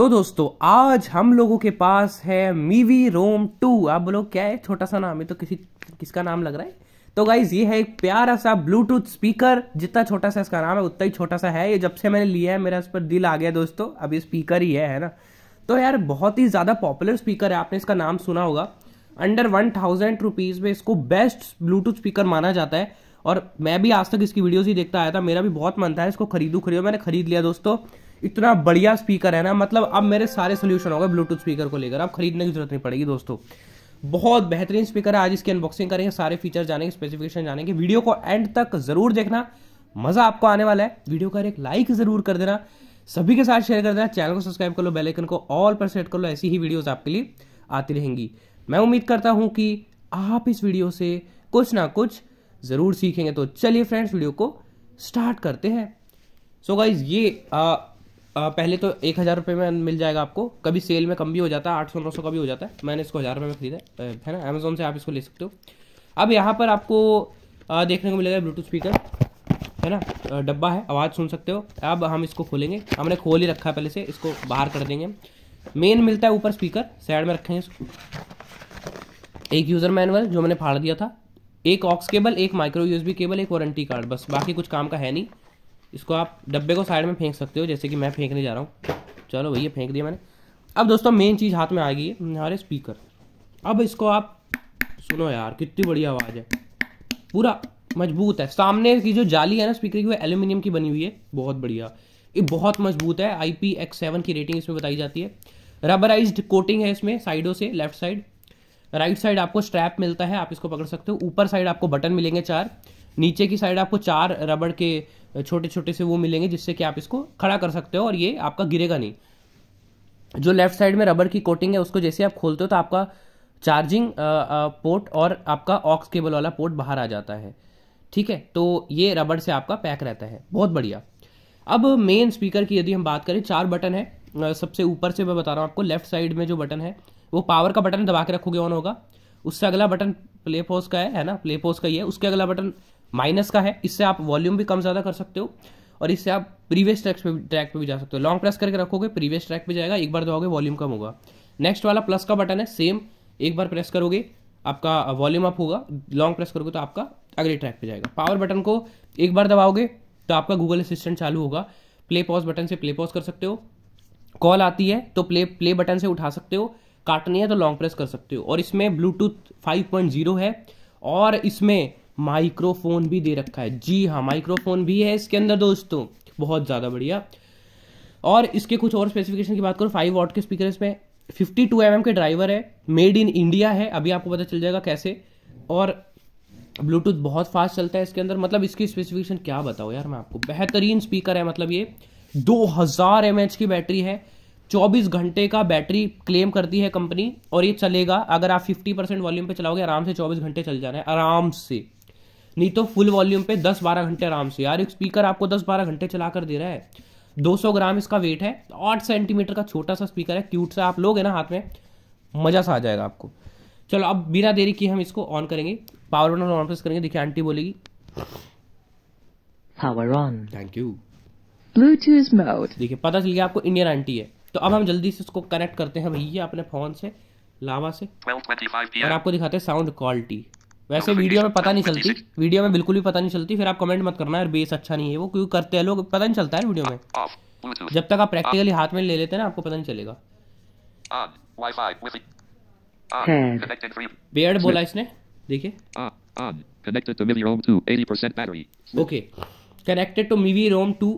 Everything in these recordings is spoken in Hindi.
तो दोस्तों आज हम लोगों के पास है मीवी रोम टू आप बोलो क्या है छोटा सा नाम है तो किसी किसका नाम लग रहा है तो गाइज ये है एक प्यारा सा ब्लूटूथ स्पीकर जितना छोटा सा इसका नाम है उतना ही छोटा सा है ये जब से मैंने लिया है मेरा इस पर दिल आ गया दोस्तों अब ये स्पीकर ही है है ना तो यार बहुत ही ज़्यादा पॉपुलर स्पीकर है आपने इसका नाम सुना होगा अंडर वन थाउजेंड रुपीज़ में इसको बेस्ट ब्लूटूथ स्पीकर माना जाता है और मैं भी आज तक इसकी वीडियोज़ ही देखता आया था मेरा भी बहुत मन था इसको खरीदू खरीदो मैंने खरीद लिया दोस्तों इतना बढ़िया स्पीकर है ना मतलब अब मेरे सारे सोल्यूशन हो गए ब्लूटूथ स्पीकर को लेकर अब खरीदने की जरूरत नहीं पड़ेगी दोस्तों बहुत बेहतरीन स्पीकर है आज इसकी अनबॉक्सिंग करेंगे सारे फीचर जानेंगे स्पेसिफिकेशन जानेंगे वीडियो को एंड तक जरूर देखना मजा आपको आने वाला है वीडियो का एक लाइक जरूर कर देना सभी के साथ शेयर कर देना चैनल को सब्सक्राइब कर लो बेलाइकन को ऑल पर सेट कर लो ऐसी ही वीडियोज आपके लिए आती रहेंगी मैं उम्मीद करता हूँ कि आप इस वीडियो से कुछ ना कुछ ज़रूर सीखेंगे तो चलिए फ्रेंड्स वीडियो को स्टार्ट करते हैं सो so गाइज ये आ, पहले तो एक हज़ार रुपये में मिल जाएगा आपको कभी सेल में कम भी हो जाता है आठ सौ नौ सौ का भी हो जाता है मैंने इसको हज़ार रुपये में खरीदा है ना अमेजोन से आप इसको ले सकते हो अब यहाँ पर आपको देखने को मिलेगा ब्लूटूथ स्पीकर है ना डब्बा है आवाज़ सुन सकते हो अब हम इसको खोलेंगे हमने खोल ही रखा है पहले से इसको बाहर कर देंगे मेन मिलता है ऊपर स्पीकर साइड में रखेंगे इसको एक यूज़र मैनुअल जो मैंने फाड़ दिया था एक ऑक्स केबल एक माइक्रो यूएसबी केबल एक वारंटी कार्ड बस बाकी कुछ काम का है नहीं इसको आप डब्बे को साइड में फेंक सकते हो जैसे कि मैं फेंकने जा रहा हूँ चलो भैया फेंक दिया मैंने अब दोस्तों मेन चीज़ हाथ में आ गई है हमारे स्पीकर अब इसको आप सुनो यार कितनी बड़ी आवाज़ है पूरा मजबूत है सामने की जो जाली है ना स्पीकर की वो एल्यूमिनियम की बनी हुई है बहुत बढ़िया ये बहुत मजबूत है आई पी एक्स सेवन की रेटिंग इसमें बताई जाती है रबराइज कोटिंग है इसमें साइडों से लेफ्ट साइड राइट साइड आपको स्ट्रैप मिलता है आप इसको पकड़ सकते हो ऊपर साइड आपको बटन मिलेंगे चार नीचे की साइड आपको चार रबड़ के छोटे छोटे से वो मिलेंगे जिससे कि आप इसको खड़ा कर सकते हो और ये आपका गिरेगा नहीं जो लेफ्ट साइड में रबर की कोटिंग है उसको जैसे आप खोलते हो तो आपका चार्जिंग पोर्ट और आपका ऑक्स केबल वाला पोर्ट बाहर आ जाता है ठीक है तो ये रबड़ से आपका पैक रहता है बहुत बढ़िया अब मेन स्पीकर की यदि हम बात करें चार बटन है सबसे ऊपर से मैं बता रहा हूँ आपको लेफ्ट साइड में जो बटन है वो पावर का बटन दबा के रखोगे ऑन होगा उससे अगला बटन प्ले पोज का है है ना प्ले पोज का ही है उसके अगला बटन माइनस का है इससे आप वॉल्यूम भी कम ज़्यादा कर सकते हो और इससे आप प्रीवियस ट्रैक पे ट्रैक पे भी जा सकते हो लॉन्ग प्रेस करके रखोगे प्रीवियस ट्रैक पे जाएगा एक बार दबाओगे वॉल्यूम कम होगा नेक्स्ट वाला प्लस का बटन है सेम एक बार प्रेस करोगे आपका वॉल्यूम अप होगा लॉन्ग प्रेस करोगे तो आपका अगले ट्रैक पे जाएगा पावर बटन को एक बार दबाओगे तो आपका गूगल असिस्टेंट चालू होगा प्ले पॉज बटन से प्ले पॉज कर सकते हो कॉल आती है तो प्ले प्ले बटन से उठा सकते हो काटनी है तो लॉन्ग प्रेस कर सकते हो और इसमें ब्लूटूथ 5.0 है और इसमें माइक्रोफोन भी दे रखा है जी हाँ माइक्रोफोन भी है इसके अंदर दोस्तों बहुत ज़्यादा बढ़िया और इसके कुछ और स्पेसिफिकेशन की बात करो फाइव वॉट के स्पीकर इसमें फिफ्टी टू एम के ड्राइवर है मेड इन इंडिया है अभी आपको पता चल जाएगा कैसे और ब्लूटूथ बहुत फास्ट चलता है इसके अंदर मतलब इसकी स्पेसिफिकेशन क्या बताओ यार मैं आपको बेहतरीन स्पीकर है मतलब ये दो हज़ार एम की बैटरी है चौबीस घंटे का बैटरी क्लेम करती है कंपनी और ये चलेगा अगर आप फिफ्टी परसेंट वॉल्यूम पे चलाओगे आराम से चौबीस घंटे चल जाना है आराम से नहीं तो फुल वॉल्यूम पे 10-12 घंटे आराम से यार एक स्पीकर आपको 10-12 घंटे चला कर दे रहा है 200 ग्राम इसका वेट है तो आठ सेंटीमीटर का छोटा सा स्पीकर है क्यूट सा आप है ना हाथ में मज़ा सा आ जाएगा आपको चलो अब बिना देरी किए हम इसको ऑन करेंगे पावर ऑन ऑन प्रेस करेंगे देखिए आंटी बोलेगी power on thank you Bluetooth mode देखिए पता चल गया आपको इंडियन आंटी है तो अब हम जल्दी से इसको कनेक्ट करते हैं भैया अपने फोन से लावा से और आपको दिखाते हैं साउंड क्वालिटी वैसे वीडियो में पता नहीं चलती वीडियो में बिल्कुल भी पता नहीं चलती फिर आप कमेंट मत करना यार बेस अच्छा नहीं है वो क्यों करते हैं लोग पता नहीं चलता है वीडियो में जब तक आप प्रैक्टिकली हाथ में ले लेते हैं ना आपको पता नहीं चलेगा बियर्ड हाँ, हाँ, hmm. बोला इसने देखिए okay connected to Mivi Roam two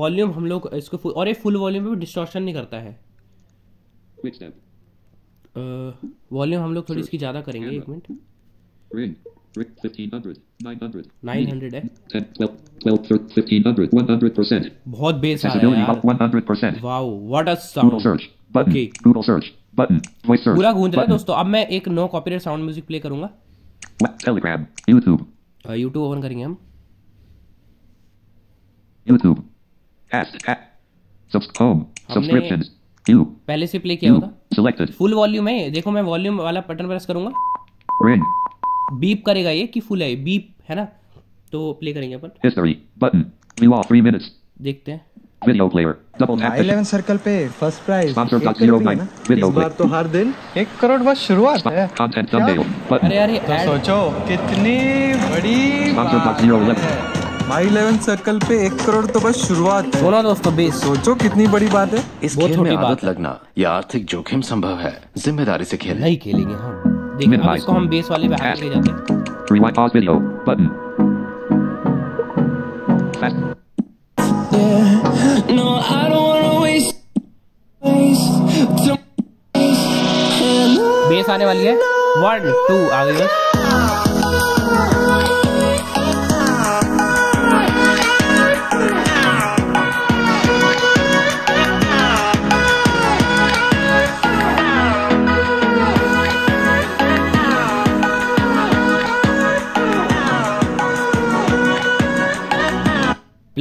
volume हम लोग इसको और ये फुल वॉल्यूम पे डिस्टॉर्शन नहीं करता है वॉल्यूम uh, हम लोग थोड़ी इसकी ज़्यादा करेंगे एक मिनट ring, ring 1500, 900, 900 है 10, 12, 12, 13, 1500, 100%. बहुत बेस आ रहा है यार. 100%. Wow, what a sound. Google search, button, okay. Google search, button, voice search. पूरा गूंज रहा है दोस्तों. अब मैं एक no copyright sound music play करूंगा. Telegram, YouTube. YouTube ओपन करेंगे हम. YouTube. Ask, ask. Subs home. Subscriptions. You. पहले से प्ले किया होगा. Selected. फुल वॉल्यूम है. देखो मैं वॉल्यूम वाला बटन प्रेस करूंगा. Ring. बीप करेगा ये कि फुल है बीप है ना तो प्ले करेंगे अपन history button we lost 3 minutes देखते हैं video player double tap 11 circle पे first prize sponsor dot 09 video player तो हर दिन 1 करोड़ बस शुरुआत है कंटेंट थंबनेल अरे यार ये तो सोचो कितनी बड़ी sponsor dot 09 my eleven circle पे एक करोड़ तो बस शुरुआत है बोला दोस्तों बेस सोचो कितनी बड़ी बात है इस खेल में आदत लगना या आर्थिक जोखिम संभव है जिम्मेदारी से खेल नहीं खेलेंगे हम देखिए अब इसको हम बेस वाले पे हाई ले जाते हैं rewind pause video button fast yeah no i don't wanna waste bass आने वाली है वन टू आ गई बस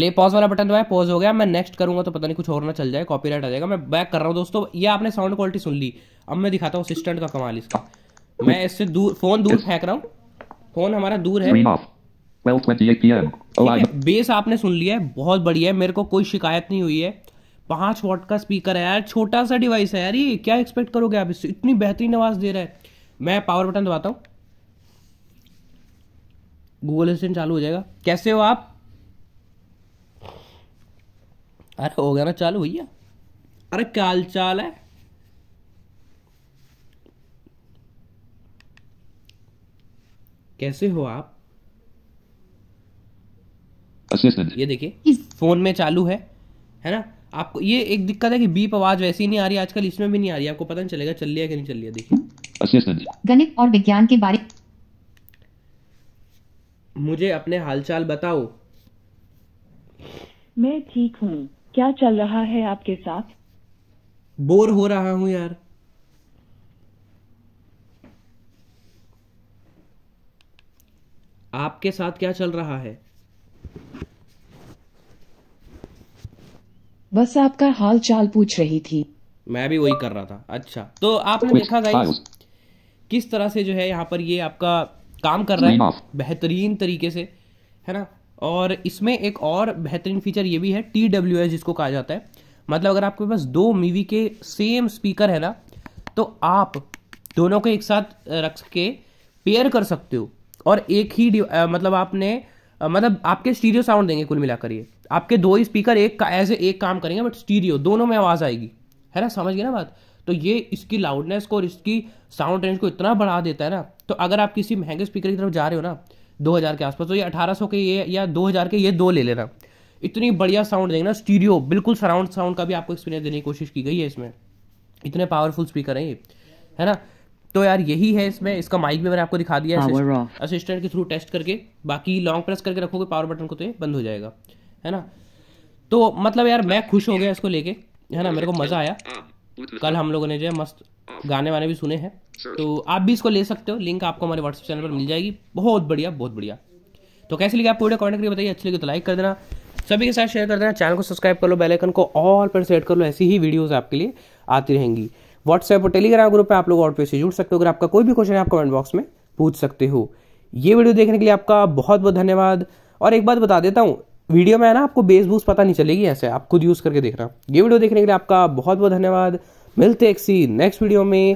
चलिए पॉज वाला बटन दबाया पॉज हो गया मैं नेक्स्ट करूंगा तो पता नहीं कुछ और ना चल जाए कॉपीराइट आ जाएगा मैं बैक कर रहा हूँ दोस्तों ये आपने साउंड क्वालिटी सुन ली अब मैं दिखाता हूँ असिस्टेंट का कमाल इसका मैं इससे दूर फोन दूर फेंक रहा हूँ फोन हमारा दूर है बेस आपने सुन लिया है बहुत बढ़िया है मेरे को कोई शिकायत नहीं हुई है पांच वॉट का स्पीकर है यार छोटा सा डिवाइस है यार ये क्या एक्सपेक्ट करोगे आप इससे इतनी बेहतरीन आवाज़ दे रहा है मैं पावर बटन दबाता हूँ गूगल असिस्टेंट चालू हो जाएगा कैसे हो आप अरे हो गया ना चालू भैया अरे क्या चाल है कैसे हो आप ये देखिए फोन में चालू है है ना आपको ये एक दिक्कत है कि बीप आवाज वैसी नहीं आ रही आजकल इसमें भी नहीं आ रही आपको पता नहीं चलेगा चल लिया कि नहीं चल लिया देखिए गणित और विज्ञान के बारे मुझे अपने हालचाल बताओ मैं ठीक हूँ क्या चल रहा है आपके साथ बोर हो रहा हूं यार आपके साथ क्या चल रहा है बस आपका हाल चाल पूछ रही थी मैं भी वही कर रहा था अच्छा तो आपने देखा गाइस किस तरह से जो है यहाँ पर ये आपका काम कर रहा है बेहतरीन तरीके से है ना और इसमें एक और बेहतरीन फीचर ये भी है टी डब्ल्यू एस जिसको कहा जाता है मतलब अगर आपके पास दो मीवी के सेम स्पीकर है ना तो आप दोनों को एक साथ रख के पेयर कर सकते हो और एक ही आ, मतलब आपने आ, मतलब आपके स्टीरियो साउंड देंगे कुल मिलाकर ये आपके दो ही स्पीकर एक का एज एक काम करेंगे बट स्टीरियो दोनों में आवाज़ आएगी है ना समझ गए ना बात तो ये इसकी लाउडनेस को और इसकी साउंड रेंज को इतना बढ़ा देता है ना तो अगर आप किसी महंगे स्पीकर की तरफ जा रहे हो ना 2000 के आसपास तो ये 1800 के ये या 2000 के ये दो ले लेना इतनी बढ़िया साउंड देंगे ना स्टीरियो बिल्कुल सराउंड साउंड का भी आपको एक्सपीरियंस देने की कोशिश की गई है इसमें इतने पावरफुल स्पीकर हैं ये है ना तो यार यही है इसमें इसका माइक भी मैंने आपको दिखा दिया है असिस्टेंट हाँ, के थ्रू टेस्ट करके बाकी लॉन्ग प्रेस करके रखोगे पावर बटन को तो ये बंद हो जाएगा है ना तो मतलब यार मैं खुश हो गया इसको लेके है ना मेरे को मज़ा आया कल हम लोगों ने जो है मस्त गाने वाने भी सुने हैं तो आप भी इसको ले सकते हो लिंक आपको हमारे व्हाट्सएप चैनल पर मिल जाएगी बहुत बढ़िया बहुत बढ़िया तो कैसे लगे आप वीडियो कॉन्टेक्ट करिए बताइए अच्छी लगी तो लाइक कर देना सभी के साथ शेयर कर देना चैनल को सब्सक्राइब कर लो बेल आइकन को ऑल पर सेट कर लो ऐसी ही वीडियोस आपके लिए आती रहेंगी व्हाट्सएप और टेलीग्राम ग्रुप पे आप लोग पे से जुड़ सकते हो अगर आपका कोई भी क्वेश्चन है आप कमेंट बॉक्स में पूछ सकते हो ये वीडियो देखने के लिए आपका बहुत बहुत धन्यवाद और एक बात बता देता हूँ वीडियो में है ना आपको बेस बूस पता नहीं चलेगी ऐसे आप खुद यूज़ करके देखना ये वीडियो देखने के लिए आपका बहुत बहुत धन्यवाद मिलते एक सी नेक्स्ट वीडियो में